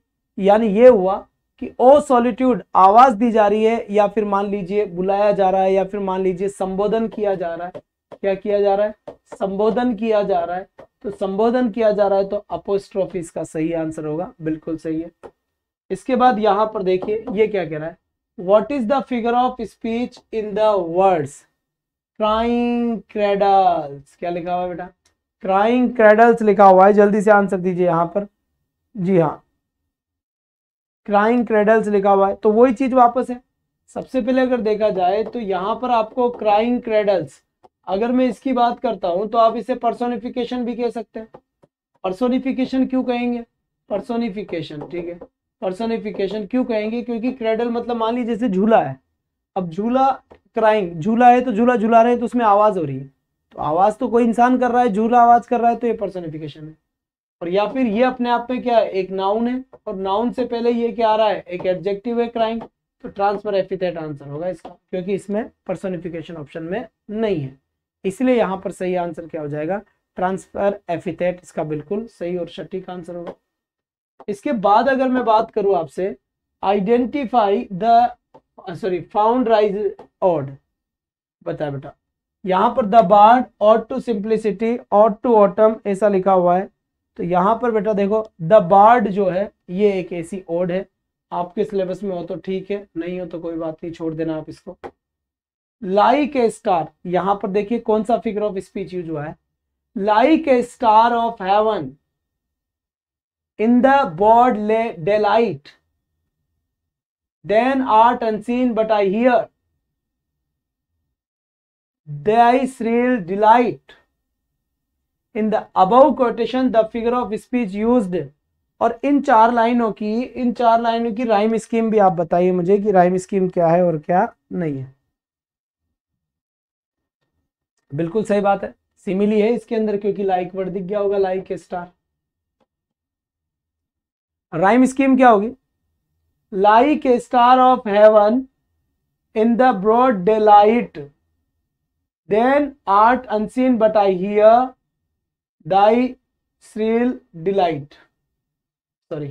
यानी ये हुआ कि ओ सॉलिट्यूड आवाज दी जा रही है या फिर मान लीजिए बुलाया जा रहा है या फिर मान लीजिए संबोधन किया जा रहा है क्या किया जा रहा है संबोधन किया जा रहा है तो संबोधन किया जा रहा है तो अपोस्ट्रोफी इसका सही आंसर होगा बिल्कुल सही है इसके बाद यहां पर देखिए ये क्या कह रहा है what is the figure of speech in the words trying क्या लिखा हुआ बेटा क्राइंग क्रेडल्स लिखा हुआ है जल्दी से आंसर दीजिए यहाँ पर जी हाँ क्राइंग क्रेडल्स लिखा हुआ है तो वही चीज वापस है सबसे पहले अगर देखा जाए तो यहाँ पर आपको क्राइंग क्रेडल्स अगर मैं इसकी बात करता हूं तो आप इसे पर्सोनिफिकेशन भी कह सकते हैं पर्सोनिफिकेशन क्यों कहेंगे पर्सोनिफिकेशन ठीक है पर्सोनिफिकेशन क्यों कहेंगे क्योंकि क्रेडल मतलब मान लीजिए जैसे झूला है अब झूला क्राइंग झूला है तो झूला झूला रहे तो उसमें आवाज हो रही है तो आवाज तो कोई इंसान कर रहा है झूला आवाज कर रहा है तो ये पर्सनिफिकेशन है और या फिर ये अपने आप में क्या है एक नाउन है और नाउन से पहले ये क्या आ रहा है एक एब्जेक्टिव है क्राइम तो ट्रांसफर एफिथेट आंसर होगा इसका क्योंकि इसमें पर्सनिफिकेशन ऑप्शन में नहीं है इसलिए यहाँ पर सही आंसर क्या हो जाएगा ट्रांसफर एफिथेट इसका बिल्कुल सही और सटीक आंसर होगा इसके बाद अगर मैं बात करूं आपसे identify the sorry found rise odd बताए बेटा यहाँ पर the bard ought to simplicity ought to autumn ऐसा लिखा हुआ है तो यहाँ पर बेटा देखो द बार्ड जो है ये एक ऐसी ओड है आपके सिलेबस में हो तो ठीक है नहीं हो तो कोई बात नहीं छोड़ देना आप इसको लाइक ए स्टार यहाँ पर देखिए कौन सा फिगर ऑफ स्पीच यूज हुआ है like a star of heaven in the broad ले daylight then art unseen but I hear Dai's delight. In the above quotation, the figure of speech used और इन चार लाइनों की इन चार लाइनों की राइम स्कीम भी आप बताइए मुझे कि राइम स्कीम क्या है और क्या नहीं है बिल्कुल सही बात है सिमिली है इसके अंदर क्योंकि लाइक वर्ड दिख गया होगा लाइक स्टार राइम स्कीम क्या होगी like star of heaven in the broad daylight then art unseen but i hear thy shrill delight sorry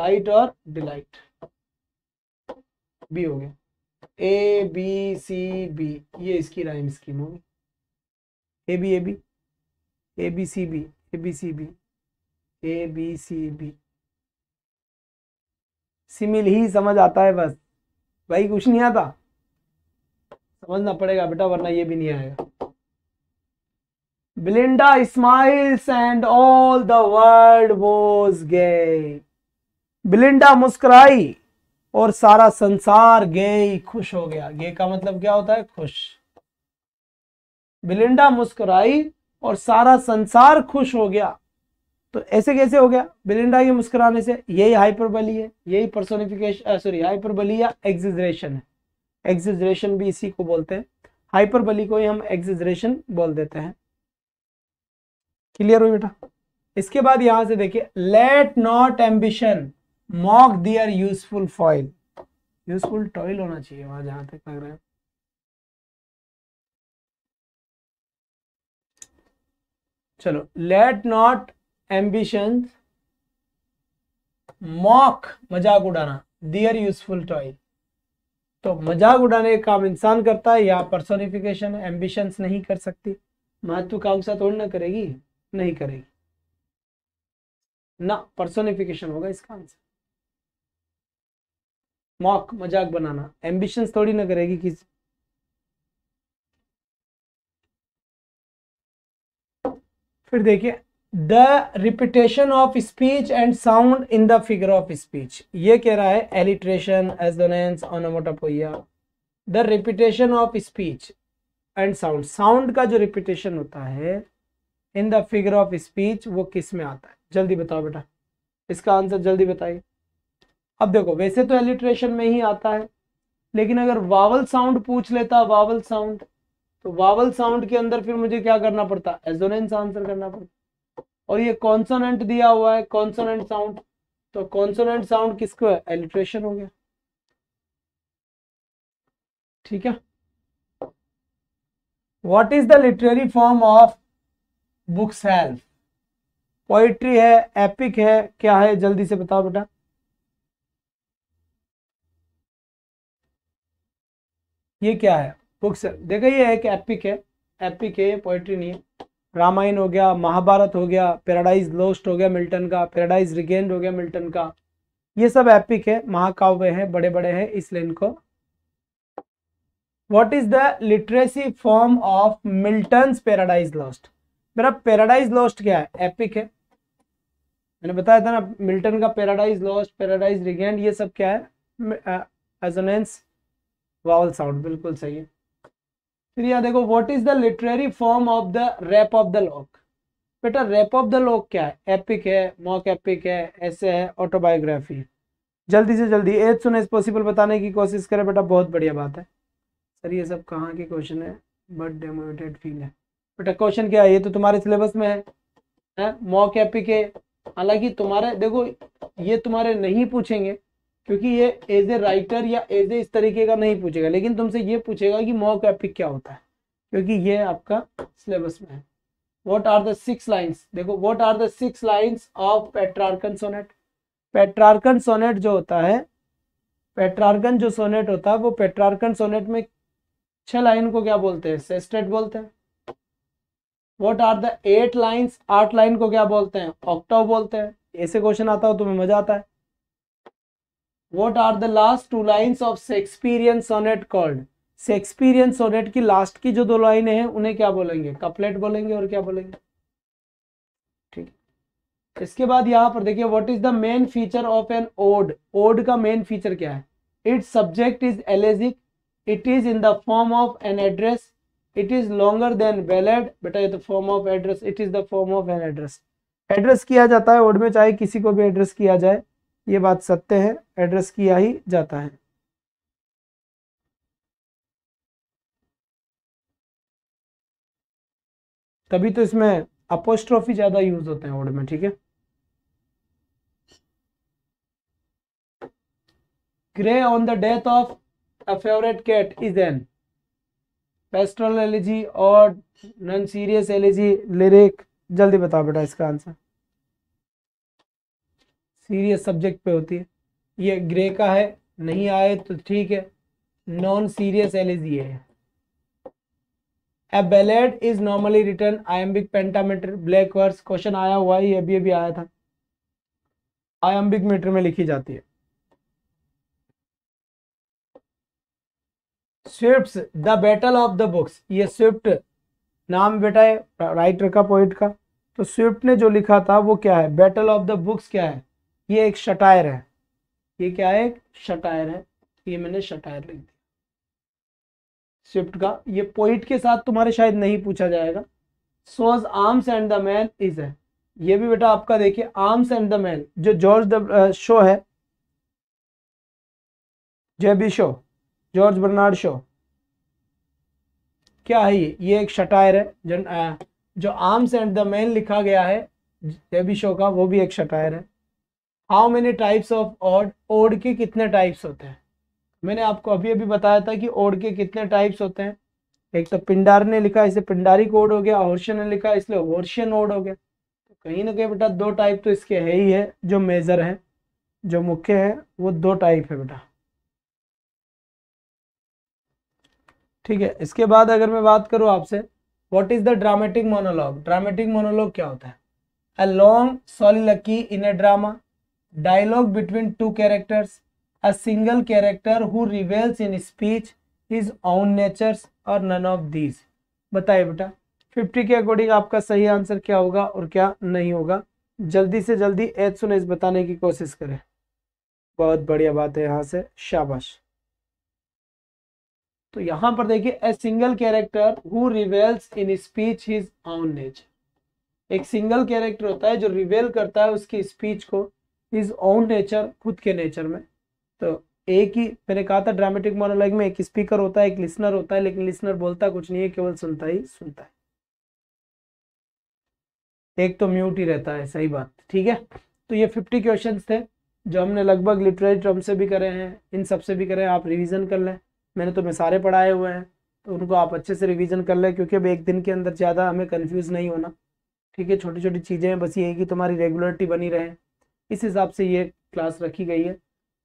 light or delight b हो गया a b c b ये इसकी rhyme scheme होगी a b a b a b c b a b c b a b c b simile ही समझ आता है बस भाई कुछ नहीं आता समझना पड़ेगा बेटा वरना ये भी नहीं आएगा Belinda smiles and all the world was gay Belinda मुस्कुराई और सारा संसार गे खुश हो गया गे का मतलब क्या होता है खुश बिलिंडा मुस्कुराई और सारा संसार खुश हो गया तो ऐसे कैसे हो गया बिलिंडा के मुस्कुराने से यही हाइपरबली है यही पर्सोनिफिकेशन सॉरी हाइपरबली या एग्जिजरेशन है एग्जिजरेशन भी इसी को बोलते हैं हाइपरबली को ही हम एग्जिजरेशन बोल देते हैं क्लियर हुई बेटा इसके बाद यहां से देखिए let not ambition mock their useful toil useful toil होना चाहिए वहां जहां तक लग रहा है चलो लेट नॉट एम्बिशन मॉक मजाक उड़ाना दियर यूजफुल टॉयल तो मजाक उड़ाने का काम इंसान करता है या पर्सोनिफिकेशन एम्बिशन नहीं कर सकती महत्वाकांक्षा थोड़ी ना करेगी नहीं करेगी ना पर्सोनिफिकेशन होगा इसका आंसर मॉक मजाक बनाना एम्बिशन थोड़ी ना करेगी किसी फिर देखिए the repetition of speech and sound in the figure of speech ये कह रहा है alliteration assonance onomatopoeia the repetition of speech and sound sound का जो रिपीटेशन होता है in the figure of speech वो किस में आता है जल्दी बताओ बेटा इसका आंसर जल्दी बताइए अब देखो वैसे तो एलिट्रेशन में ही आता है लेकिन अगर वावल साउंड पूछ लेता वावल साउंड तो वावल साउंड के अंदर फिर मुझे क्या करना पड़ता एजोनेंस आंसर करना पड़ता और ये कॉन्सोनेंट दिया हुआ है कॉन्सोनेंट साउंड तो कॉन्सोनेंट साउंड किसको है एलिट्रेशन हो गया ठीक है what is the literary form of book self poetry है एपिक है क्या है जल्दी से बताओ बेटा ये क्या है बुक सेल्फ देखो ये एक एपिक है एपिक है ये पोइट्री नहीं है रामायण हो गया महाभारत हो गया पैराडाइज लोस्ट हो गया मिल्टन का पैराडाइज रिगेंड हो गया मिल्टन का ये सब एपिक है महाकाव्य है बड़े बड़े हैं इसलिए इनको what is the literacy form of Milton Paradise Lost मेरा पेराडाइज लॉस्ट क्या है एपिक है मैंने बताया था ना मिल्टन का पेराडाइज लॉस्ट पैराडाइज रिगेंड ये सब क्या है एजोनेंस वाउल साउंड बिल्कुल सही है फिर यहाँ देखो what is the literary form of the Rape of the Lock बेटा रैप ऑफ द लॉक क्या है एपिक है मॉक एपिक है ऐसे है ऑटोबायोग्राफी जल्दी से जल्दी एज सुन एज पॉसिबल बताने की कोशिश करें बेटा बहुत बढ़िया बात है सर ये सब कहाँ के क्वेश्चन है बट डेमोटेड फील है बेटा क्वेश्चन क्या है ये तो तुम्हारे सिलेबस में है मॉक एपिक है हालांकि तुम्हारे देखो ये तुम्हारे नहीं पूछेंगे क्योंकि ये एज ए राइटर या एज ए इस तरीके का नहीं पूछेगा लेकिन तुमसे ये पूछेगा कि मॉक एपिक क्या होता है क्योंकि ये आपका सिलेबस में है what are the six lines देखो what are the six lines of Petrarchan sonnet Petrarchan sonnet जो होता है पेट्रार्कन जो सोनेट होता है वो पेट्रार्कन सोनेट में छह लाइन को क्या बोलते हैं सेस्टेट बोलते हैं what are the eight lines आठ लाइन को क्या बोलते हैं ऑक्टाव बोलते हैं ऐसे क्वेश्चन आता हो तुम्हें मजा आता है what are the last two lines of Shakespearean sonnet called Shakespearean sonnet की लास्ट की जो दो लाइनें हैं उन्हें क्या बोलेंगे कपलेट बोलेंगे और क्या बोलेंगे ठीक इसके बाद यहाँ पर देखिए what is the main feature of an ode ode का मेन फीचर क्या है its subject is elegiac it is in the form of an address it is longer than ballad बेटा ये तो form of address it is the form of an address address किया जाता है odd में चाहे किसी को भी एड्रेस किया जाए ये बात सत्य है एड्रेस किया ही जाता है तभी तो इसमें अपोस्ट्रॉफी ज्यादा यूज होते हैं वर्ड में ठीक है Gray on the death of a favourite cat is an pastoral elegy और नॉन सीरियस एलिजी लिरिक जल्दी बताओ बेटा इसका आंसर सीरियस सब्जेक्ट पे होती है ये ग्रे का है नहीं आए तो ठीक है नॉन सीरियस एल इज ये है a ballad is normally written iambic pentameter blank verse question आया हुआ है ये अभी अभी आया था आयम्बिक मीटर में लिखी जाती है Swift the Battle of the Books ये स्विफ्ट नाम बेटा है राइटर का पोइट का तो स्विफ्ट ने जो लिखा था वो क्या है बैटल ऑफ द बुक्स क्या है ये एक शटायर है ये क्या है एक शटायर है ये मैंने शटायर लिख दिया स्विफ्ट का ये पोइट के साथ तुम्हारे शायद नहीं पूछा जाएगा Shaw's Arms and the man is है ये भी बेटा आपका देखिए आर्म्स एंड द मैन जो जॉर्ज शो है GB Shaw George Bernard Shaw क्या है ये ये एक शटायर है जन, जो आर्म्स एंड द मैन लिखा गया है जेबी शो का वो भी एक शटायर है how many types of ode ode के कितने टाइप्स होते हैं मैंने आपको अभी अभी बताया था कि ओड के कितने टाइप्स होते हैं एक तो पिंडार ने लिखा इसे पिंडारी कोड हो गया हॉर्शन ने लिखा इसलिए हॉर्शियन ओड हो गया तो कहीं ना कहीं बेटा दो टाइप तो इसके है ही है जो मेजर है जो मुख्य है वो दो टाइप है बेटा ठीक है इसके बाद अगर मैं बात करूँ आपसे what is the dramatic monologue dramatic monologue क्या होता है a long lucky in a drama dialogue between two characters a single character who reveals in speech his own natures और नन ऑफ दीज बताइए बेटा 50 के अकॉर्डिंग आपका सही answer क्या होगा और क्या नहीं होगा जल्दी से जल्दी एच सुनेज बताने की कोशिश करें बहुत बढ़िया बात है यहाँ से शाबाश तो यहाँ पर देखिए a single character who reveals in speech his own nature एक सिंगल कैरेक्टर होता है जो रिवेल करता है उसकी स्पीच को इज ओन नेचर खुद के नेचर में तो एक ही मैंने कहा था ड्रामेटिक मोनोलॉग में एक स्पीकर होता है एक लिसनर होता है लेकिन लिसनर बोलता कुछ नहीं है केवल सुनता ही सुनता है एक तो म्यूट ही रहता है सही बात ठीक है तो ये फिफ्टी क्वेश्चन थे जो हमने लगभग लिटरेरी टर्म से भी करे हैं इन सब से भी करे हैं आप रिवीजन कर लें मैंने तुम्हें तो सारे पढ़ाए हुए हैं तो उनको आप अच्छे से रिवीजन कर लें क्योंकि अब एक दिन के अंदर ज़्यादा हमें कन्फ्यूज़ नहीं होना ठीक है छोटी छोटी चीज़ें हैं बस ये है कि तुम्हारी रेगुलरिटी बनी रहे इस हिसाब से ये क्लास रखी गई है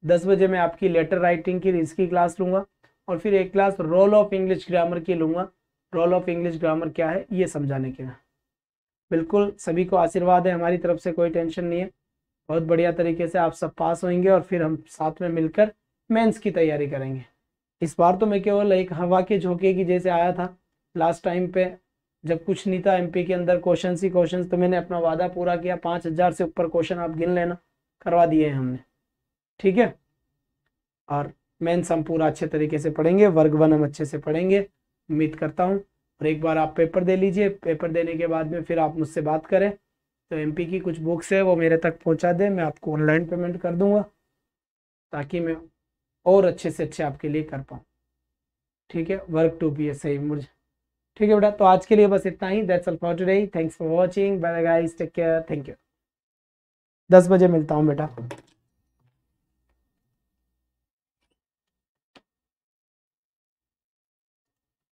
दस बजे मैं आपकी लेटर राइटिंग की इसकी क्लास लूँगा और फिर एक class rule of English grammar की लूँगा रोल ऑफ इंग्लिश ग्रामर क्या है ये समझाने के लिए बिल्कुल सभी को आशीर्वाद है हमारी तरफ से कोई टेंशन नहीं है बहुत बढ़िया तरीके से आप सब पास होंगे और फिर हम साथ में मिलकर मेंस की तैयारी करेंगे इस बार तो मैं केवल एक हवा के झोंके की जैसे आया था लास्ट टाइम पे जब कुछ नहीं था एमपी के अंदर क्वेश्चन ही क्वेश्चन तो मैंने अपना वादा पूरा किया पाँच हजार से ऊपर क्वेश्चन आप गिन लेना करवा दिए हैं हमने ठीक है और मेन सम पूरा अच्छे तरीके से पढ़ेंगे वर्ग वन हम अच्छे से पढ़ेंगे उम्मीद करता हूँ और एक बार आप पेपर दे लीजिए पेपर देने के बाद में फिर आप मुझसे बात करें तो एमपी की कुछ बुक्स है वो मेरे तक पहुँचा दें मैं आपको ऑनलाइन पेमेंट कर दूँगा ताकि मैं और अच्छे से अच्छे आपके लिए कर पाऊँ ठीक है वर्क टू भी है सही मुझे ठीक है बेटा तो आज के लिए बस इतना ही that's all for today thanks for watching bye bye guys take care thank you दस बजे मिलता हूँ बेटा